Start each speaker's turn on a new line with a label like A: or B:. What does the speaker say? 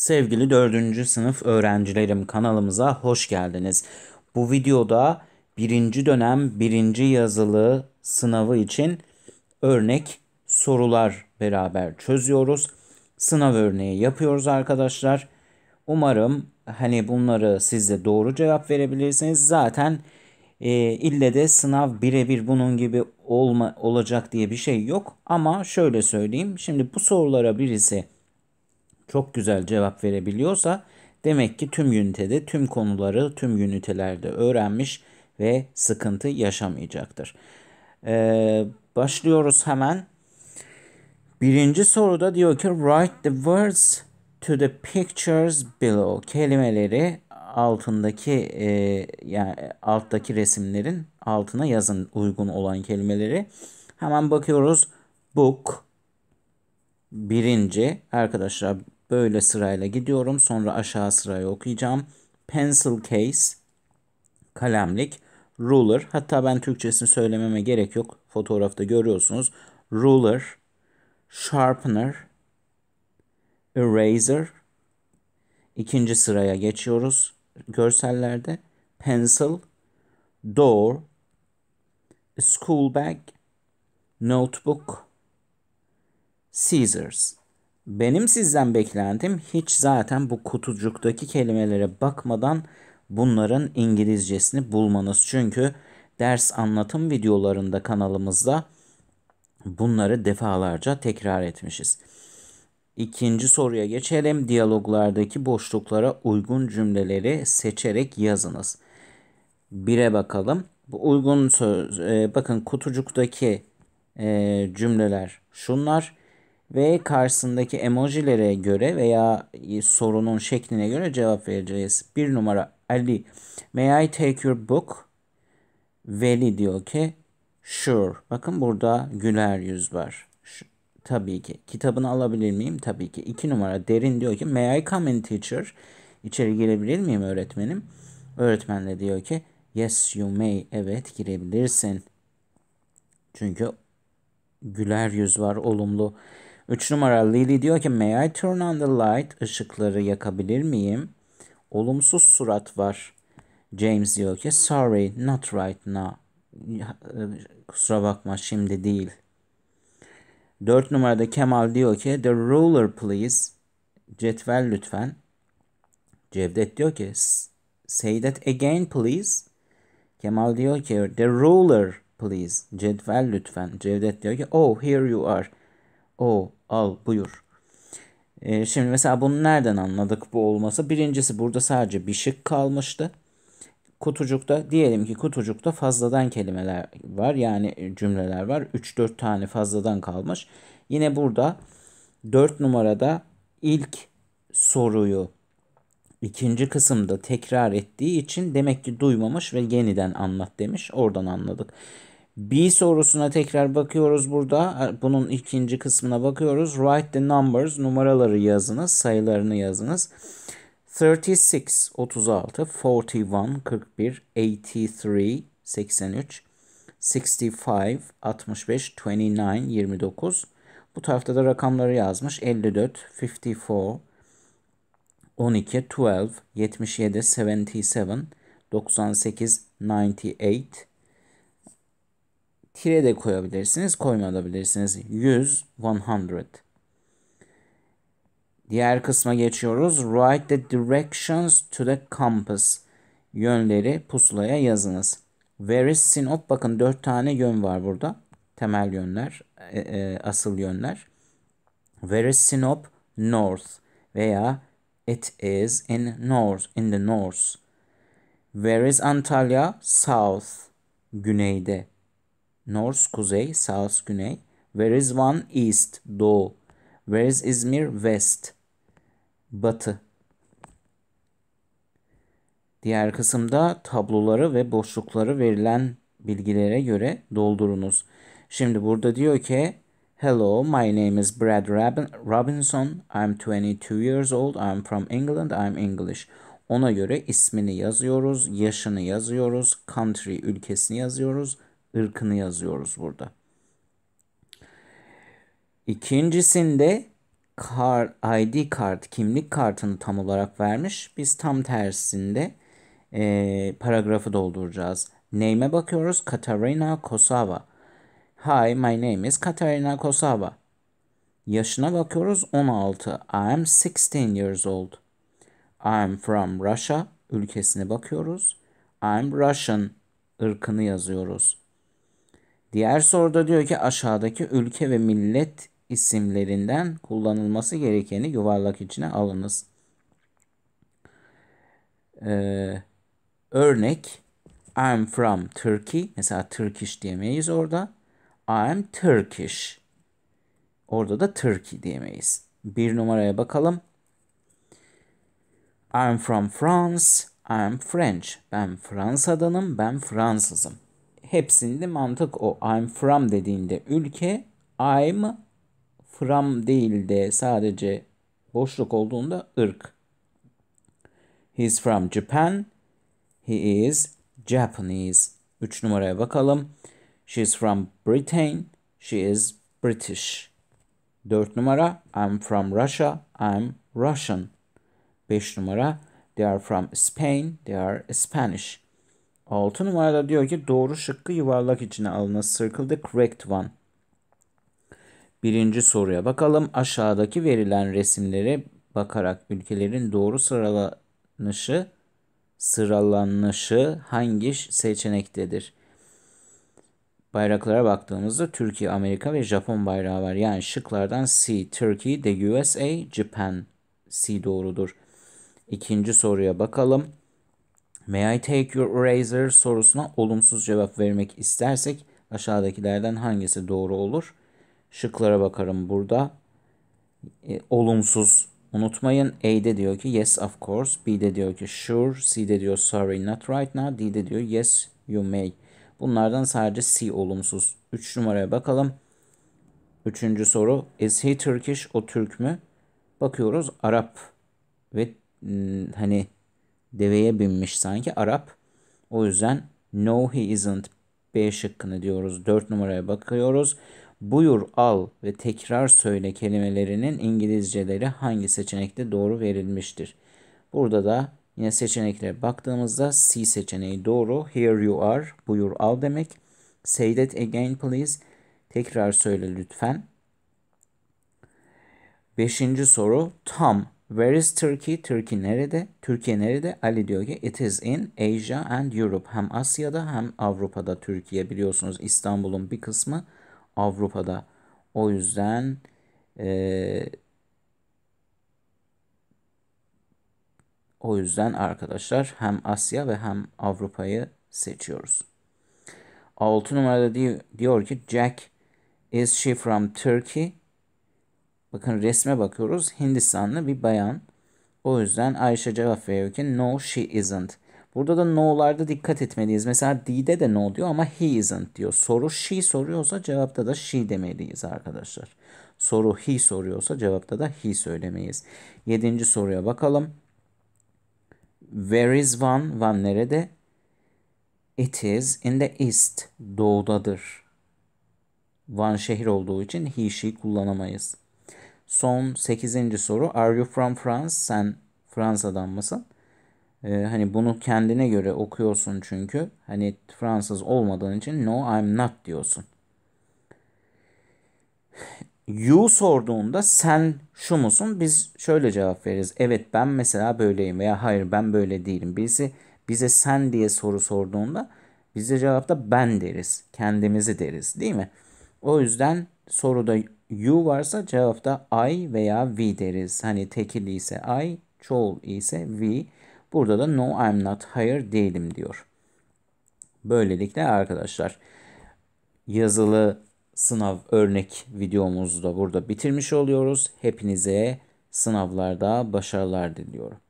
A: Sevgili 4. sınıf öğrencilerim kanalımıza hoş geldiniz. Bu videoda 1. dönem 1. yazılı sınavı için örnek sorular beraber çözüyoruz. Sınav örneği yapıyoruz arkadaşlar. Umarım hani bunları siz de doğru cevap verebilirsiniz. Zaten e, ille de sınav birebir bunun gibi olma, olacak diye bir şey yok. Ama şöyle söyleyeyim. Şimdi bu sorulara birisi çok güzel cevap verebiliyorsa demek ki tüm ünitede tüm konuları tüm ünitelerde öğrenmiş ve sıkıntı yaşamayacaktır. Ee, başlıyoruz hemen. Birinci soruda diyor ki write the words to the pictures below kelimeleri altındaki e, yani alttaki resimlerin altına yazın uygun olan kelimeleri. Hemen bakıyoruz. Book birinci arkadaşlar Böyle sırayla gidiyorum. Sonra aşağı sırayı okuyacağım. Pencil case, kalemlik, ruler. Hatta ben Türkçesini söylememe gerek yok. Fotoğrafta görüyorsunuz. Ruler, sharpener, eraser. İkinci sıraya geçiyoruz görsellerde. Pencil, door, school bag, notebook, scissors. Benim sizden beklentim hiç zaten bu kutucuktaki kelimelere bakmadan bunların İngilizcesini bulmanız. Çünkü ders anlatım videolarında kanalımızda bunları defalarca tekrar etmişiz. İkinci soruya geçelim. Diyaloglardaki boşluklara uygun cümleleri seçerek yazınız. Bire bakalım. Bu uygun söz, e, bakın kutucuktaki e, cümleler şunlar ve karşısındaki emojilere göre veya e, sorunun şekline göre cevap vereceğiz. Bir numara Ali. May I take your book? Veli diyor ki sure. Bakın burada güler yüz var. Şu, tabii ki. Kitabını alabilir miyim? Tabii ki. İki numara Derin diyor ki May I come in teacher? İçeri girebilir miyim öğretmenim? Öğretmen de diyor ki Yes you may. Evet girebilirsin. Çünkü güler yüz var olumlu. 3 numara Lily diyor ki May I turn on the light? Işıkları yakabilir miyim? Olumsuz surat var. James diyor ki sorry not right now. Kusura bakma şimdi değil. 4 numarada Kemal diyor ki the ruler please. Cetvel lütfen. Cevdet diyor ki say that again please. Kemal diyor ki the ruler please. Cetvel lütfen. Cevdet diyor ki oh here you are. Oh al buyur. E, şimdi mesela bunu nereden anladık bu olması? Birincisi burada sadece bir şık kalmıştı. Kutucukta diyelim ki kutucukta fazladan kelimeler var yani cümleler var. 3-4 tane fazladan kalmış. Yine burada 4 numarada ilk soruyu ikinci kısımda tekrar ettiği için demek ki duymamış ve yeniden anlat demiş. Oradan anladık. B sorusuna tekrar bakıyoruz burada. Bunun ikinci kısmına bakıyoruz. Write the numbers. Numaraları yazınız. Sayılarını yazınız. 36 36 41 41 83 83 65 65 29 29 bu tarafta da rakamları yazmış 54 54 12 12 77 77 98 98 Here de koyabilirsiniz, koymayabilirsiniz. 100, 100. Diğer kısma geçiyoruz. Write the directions to the compass. Yönleri pusulaya yazınız. Where is Sinop? Bakın 4 tane yön var burada. Temel yönler, e, e, asıl yönler. Where is Sinop? North. Veya it is in north, in the north. Where is Antalya? South. Güneyde. North kuzey, South güney. Where is one east, doğu. Where is İzmir, west, batı. Diğer kısımda tabloları ve boşlukları verilen bilgilere göre doldurunuz. Şimdi burada diyor ki Hello, my name is Brad Robinson. I'm 22 years old. I'm from England. I'm English. Ona göre ismini yazıyoruz, yaşını yazıyoruz, country ülkesini yazıyoruz, ırkını yazıyoruz burada. İkincisinde kar, ID kart, kimlik kartını tam olarak vermiş. Biz tam tersinde e, paragrafı dolduracağız. Name'e bakıyoruz. Katarina Kosova. Hi, my name is Katarina Kosova. Yaşına bakıyoruz 16. I am 16 years old. I am from Russia. Ülkesine bakıyoruz. I am Russian. ırkını yazıyoruz. Diğer soruda diyor ki aşağıdaki ülke ve millet isimlerinden kullanılması gerekeni yuvarlak içine alınız. Ee, örnek I'm from Turkey. Mesela Turkish diyemeyiz orada. I'm Turkish. Orada da Turkey diyemeyiz. Bir numaraya bakalım. I'm from France. I'm French. Ben Fransa'danım. Ben Fransızım hepsinde mantık o. I'm from dediğinde ülke, I'm from değil de sadece boşluk olduğunda ırk. He's from Japan. He is Japanese. Üç numaraya bakalım. She's from Britain. She is British. Dört numara I'm from Russia. I'm Russian. Beş numara They are from Spain. They are Spanish. 6 numarada diyor ki doğru şıkkı yuvarlak içine alınız. Circle the correct one. Birinci soruya bakalım. Aşağıdaki verilen resimlere bakarak ülkelerin doğru sıralanışı sıralanışı hangi seçenektedir? Bayraklara baktığımızda Türkiye, Amerika ve Japon bayrağı var. Yani şıklardan C, Turkey, the USA, Japan. C doğrudur. İkinci soruya bakalım. May I take your razor sorusuna olumsuz cevap vermek istersek aşağıdakilerden hangisi doğru olur? Şıklara bakarım burada. E, olumsuz unutmayın. A'de diyor ki yes of course. B'de diyor ki sure. C'de diyor sorry not right now. D'de diyor yes you may. Bunlardan sadece C olumsuz. 3 numaraya bakalım. Üçüncü soru. Is he Turkish? O Türk mü? Bakıyoruz. Arap ve hani deveye binmiş sanki Arap. O yüzden no he isn't B şıkkını diyoruz. 4 numaraya bakıyoruz. Buyur al ve tekrar söyle kelimelerinin İngilizceleri hangi seçenekte doğru verilmiştir? Burada da yine seçeneklere baktığımızda C seçeneği doğru. Here you are. Buyur al demek. Say that again please. Tekrar söyle lütfen. Beşinci soru tam Where is Turkey? Türkiye nerede? Türkiye nerede? Ali diyor ki it is in Asia and Europe. Hem Asya'da hem Avrupa'da Türkiye biliyorsunuz İstanbul'un bir kısmı Avrupa'da. O yüzden ee, o yüzden arkadaşlar hem Asya ve hem Avrupa'yı seçiyoruz. 6 numarada diyor ki Jack is she from Turkey? Bakın resme bakıyoruz. Hindistanlı bir bayan. O yüzden Ayşe cevap veriyor ki no she isn't. Burada da no'larda dikkat etmeliyiz. Mesela D'de de no diyor ama he isn't diyor. Soru she soruyorsa cevapta da she demeliyiz arkadaşlar. Soru he soruyorsa cevapta da he söylemeyiz. Yedinci soruya bakalım. Where is Van? Van nerede? It is in the east. Doğudadır. Van şehir olduğu için he she kullanamayız. Son 8. soru. Are you from France? Sen Fransa'dan mısın? Ee, hani bunu kendine göre okuyorsun çünkü. Hani Fransız olmadığın için no I'm not diyorsun. You sorduğunda sen şu musun? Biz şöyle cevap veririz. Evet ben mesela böyleyim veya hayır ben böyle değilim. Birisi bize sen diye soru sorduğunda bize cevapta ben deriz. Kendimizi deriz değil mi? O yüzden soruda U varsa cevapta I veya we deriz. Hani tekil ise I, çoğul ise we. Burada da no I'm not, hayır değilim diyor. Böylelikle arkadaşlar yazılı sınav örnek videomuzu da burada bitirmiş oluyoruz. Hepinize sınavlarda başarılar diliyorum.